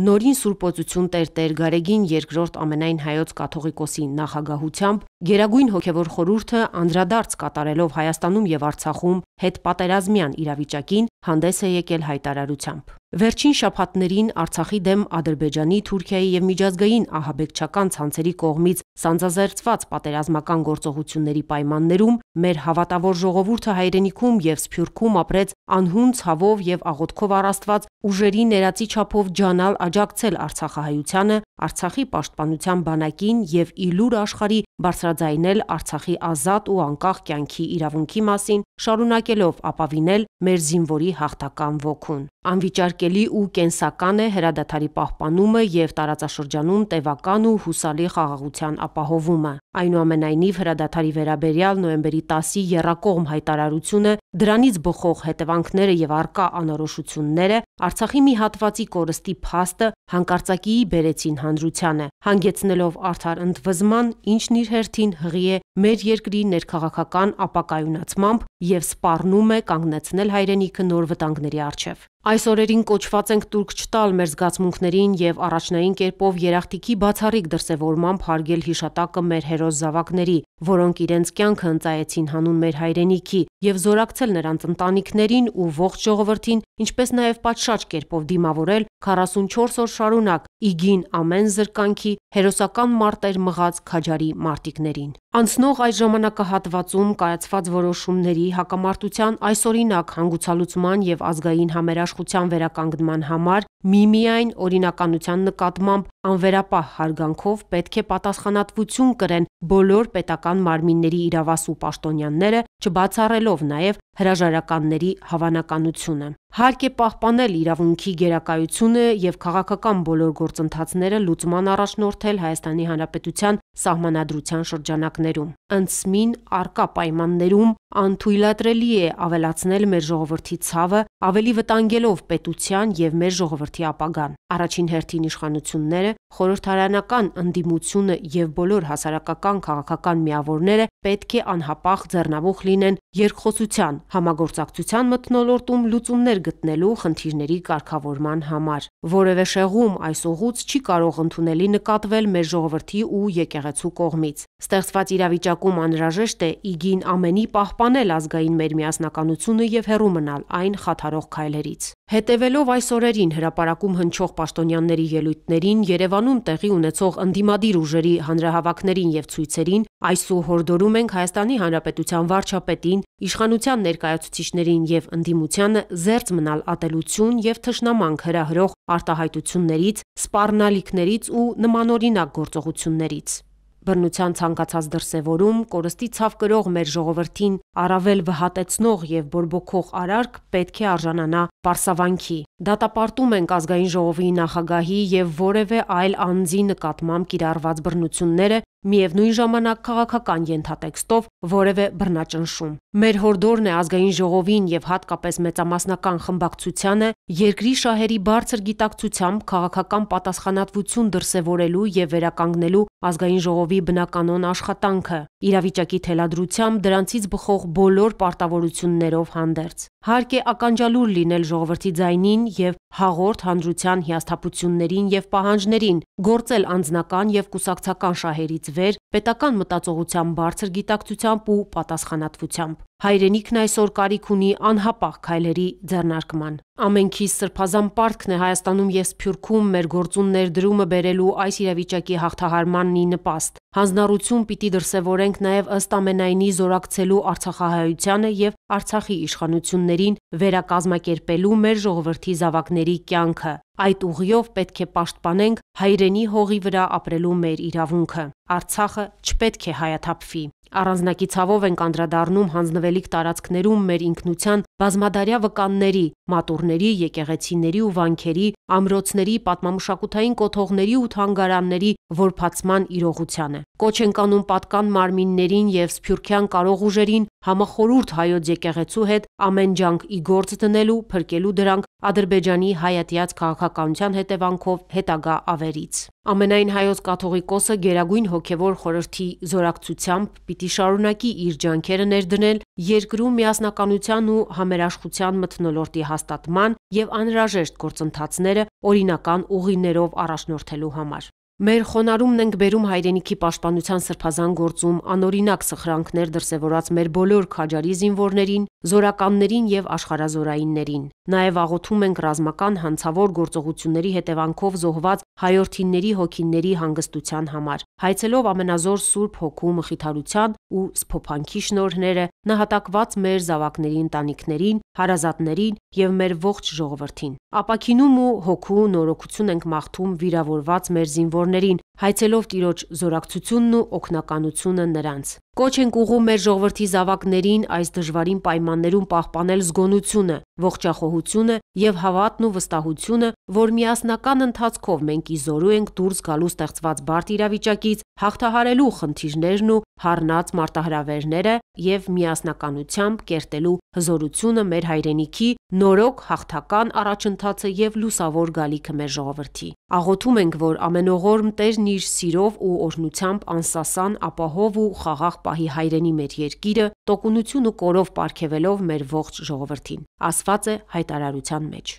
Նորին Սուրբոծություն Տեր-Տեր Գարեգին երկրորդ ամենայն հայոց կաթողիկոսի նախագահությամբ Գերագույն հոգևոր խորհուրդը անդրադարձ կատարելով Հայաստանում եւ Արցախում հետպատերազմյան իրավիճակին հանդես է եկել հայտարարությամբ։ Վերջին շաբաթներին Արցախի դեմ Ադրբեջանի, Թուրքիայի եւ միջազգային ահաբեկչական ցանցերի կողմից սանձազերծված պատերազմական գործողությունների պայմաններում մեր հավատավոր ժողովուրդը հայրենիքում եւ Սփյուռքում ապրեց անհուն ցավով եւ աղոթքով առաստված ուժերի ներածի չափով ջանալ աջակցել Արցախահայությանը Արցախի պաշտպանության բանակին եւ ի լուր աշխարի բարձրաձայնել Արցախի ազատ ու անկախ կյանքի իրավունքի մասին, շարունակելով ապավինել մեր զինվորի հաղթական ոգուն։ Անվիճարկելի ու կենսական է հրադադարի պահպանումը եւ տարածաշրջանում տևական ու հուսալի խաղաղության ապահովումը։ Այնուամենայնիվ հրադադարի վերաբերյալ նոեմբերի 10-ի երակողմ հայտարարությունը, դրանից բխող հետևանքները եւ արկա անորոշությունները, Արցախի մի հատվածի կորստի փաստը հանկարծակիի բերեցին հան հանրությանը, հանգեցնելով արդար ընդվզման, ինչն իր հերթին հղի է մեր երկրի ներքաղաքական ապակայունացմամբ եւ սպառնում է կանգնեցնել հայրենիքը նոր վտանգների առջեւ։ Այս օրերին կոչված ենք տուրք չտալ մեր զգացմունքներին եւ առաջնային կերպով երախտիքի բացառիկ դրսեւորմամբ հարգել հիշատակը մեր հերոս զավակների, որոնք իրենց կյանքը ընծայեցին հանուն մեր հայրենիքի եւ զորակցել նրանց ընտանիքներին ու ողջ ժողովրդին, ինչպես նաեւ պատշաճ կերպով դիմավորել 44 օր շարունակ իգին ամեն զրկանքի հերոսական մարտեր մղած քաջարի մարտիկներին։ Անցնող այս ժամանակահատվածում կայացված որոշումների հակամարտության այսօրինակ հանգուցալուծման և ազգային համերաշխության վերականգնման համար միմիայն օրինականության նկատմամբ անվերապահ հարգանքով պետք է պատասխանատվություն կրեն բոլոր պետական մարմինների իրավասու պաշտոնյաները, չբացառելով նաև հրաժարականների հավանականությունը։ Հարկ է պահպանել իրավունքի գերակայությունը եւ քաղաքական բոլոր գործընթացները լուծման առաջնորդել Հայաստանի Հանրապետության Սահմանադրության շրջանակներում։ Ընցմին առկա պայմաններում Անթույլատրելի է ավելացնել մեր ժողովրդի ցավը, ավելի վտանգելով պետության եւ մեր ժողովրդի ապագան։ Առաջին հերթին իշխանությունները, խորհրդարանական ընդդիմությունը եւ բոլոր հասարակական քաղաքական միավորները պետք է անհապաղ ձեռնամուխ լինեն երկխոսության, համագործակցության մթնոլորտում լուծումներ գտնելու խնդիրների կարգավորման համար։ Որևէ շեղում այս ուղուց չի կարող ընդունելի նկատվել մեր ժողովրդի ու եկեղեցու կողմից։ Ստեղծված իրավիճակում անհրաժեշտ է ի գին ամենի պահպանել ազգային մեր միասնականությունը և հեռու մնալ այն խաթարող քայլերից։ Հետևելով այս օրերին հրապարակում հնչող պաշտոնյանների ելույթներին, Երևանում տեղի ունեցող ընդդիմադիր ուժերի հանրահավաքներին և ցույցերին, այսօր հորդորում ենք Հայաստանի Հանրապետության վարչապետին, իշխանության ներկայացուցիչներին և ընդդիմությանը զերծ մնալ ատելություն և թշնամանք հրահրող արտահայտություններից, սպառնալիքներից ու նմանօրինակ գործողություններից: Բռնության ցանկացած դրսևորում, կորստի ցավ կրող մեր ժողովրդին առավել վհատեցնող եւ բորբոքող արարք պետք է արժանանա պարսավանքի։ Դատապարտում ենք ազգային ժողովի նախագահի եւ որևէ այլ անձի նկատմամբ կիրառված բռնությունները, միևնույն ժամանակ քաղաքական ենթատեքստով որևէ բռնաճնշում։ Մեր հորդորն է ազգային ժողովին եւ հատկապես մեծամասնական խմբակցությանը երկրի շահերի բարձր գիտակցությամբ քաղաքական պատասխանատվություն դրսևորելու եւ վերականգնելու Ազգային ժողովի բնականոն աշխատանքը, իրավիճակի թելադրությամբ դրանցից բխող բոլոր պարտավորություններով հանդերձ։ Հարկ է ականջալուր լինել ժողովրդի ձայնին եւ հաղորդ հանրության հիասթափություններին եւ պահանջներին, գործել անձնական եւ կուսակցական շահերից վեր, պետական մտածողության բարձր գիտակցությամբ ու պատասխանատվությամբ։ Հայրենիքն այսօր կարիք ունի անհապաղ քայլերի ձեռնարկման։ Ամենքի սրբազան պարտքն է Հայաստանում եւ Սփյուռքում մեր գործուններ դրումը բերելու այս իրավիճակի հաղթահարմանն ի նպաստ։ Հանձնառություն պիտի դրսևորենք նաև ըստ ամենայնի զորակցելու Արցախահայությանը եւ Արցախի իշխանություններին վերակազմակերպելու մեր ժողովրդի զավակների հայրեների կյանքը։ Այդ ուղիով պետք է պաշտպանենք հայրենի հողի վրա ապրելու մեր իրավունքը։ Արցախը չպետք է հայաթափվի։ Առանձնակի ցավով ենք անդրադառնում հանձնվելիք տարածքներում մեր ինքնության բազմադարյա վկանների, մատուրների, եկեղեցիների ու վանքերի, ամրոցների, պատմամշակութային կոթողների ու թանգարանների որփացման իրողությանը։ Կոչ ենք անում պատկան մարմիններին եւ սփյուռքյան կարող ուժերին համախորհուրդ հայոց եկեղեցու հետ ամեն ջանք ի գործ դնելու, փրկելու դրանք Ադրբեջանի հայատյաց քաղաքականության հետևանքով հետագա ավերից։ Ամենայն հայոց կաթողիկոսը Գերագույն հոգևոր խորհրդի զորակցությամբ պիտի պիտի շարունակի իր ջանքերը ներդնել երկրում միասնականության ու համերաշխության մթնոլորտի հաստատման և անհրաժեշտ գործընթացները օրինական ուղիներով առաջնորդելու համար։ Մեր խոնարհումն ենք բերում հայրենիքի պաշտպանության սրբազան գործում անօրինակ սխրանքներ դրսևորած մեր բոլոր քաջարի զինվորներին, զորականներին և աշխարհազորայիններին։ Նաև աղոթում ենք ռազմական հանցավոր գործողությունների հետևանքով զոհված հայորդիների հոգիների հանգստության համար։ Հայցելով ամենազոր Սուրբ Հոգու մխիթարության ու սփոփանքի շնորհները նահատակված մեր զավակների ընտանիքներին, հարազատներին և մեր ողջ ժողովրդին։ Ապաքինում ու Հոգու նորոգություն ենք մաղթում վիրավորված մեր զինվորներին զինվորներին, հայցելով Տիրոջ զորակցությունն ու օգնականությունը նրանց: Կոչ ենք ուղում մեր ժողովրդի զավակներին այս դժվարին պայմաններում պահպանել զգոնությունը, ողջախոհությունը և հավատն ու վստահությունը, որ միասնական ընթացքով մենք իզորու ենք դուրս գալու ստեղծված բարդ իրավիճակից, հաղթահարելու խնդիրներն ու հարնած մարտահրավերները և միասնականությամբ կերտելու հզորությունը մեր հայրենիքի նորոգ հաղթական առաջընթացը և լուսավոր գալիքը մեր ժողովրդի: Աղոթում ենք, որ ամենողորմ Տերն իր սիրով ու օրհնությամբ անսասան ապահով ու խաղաղ պահի հայրենի մեր երկիրը, տոկունություն ու կորով պարգևելով մեր ողջ ժողովրդին, ասված է հայտարարության մեջ։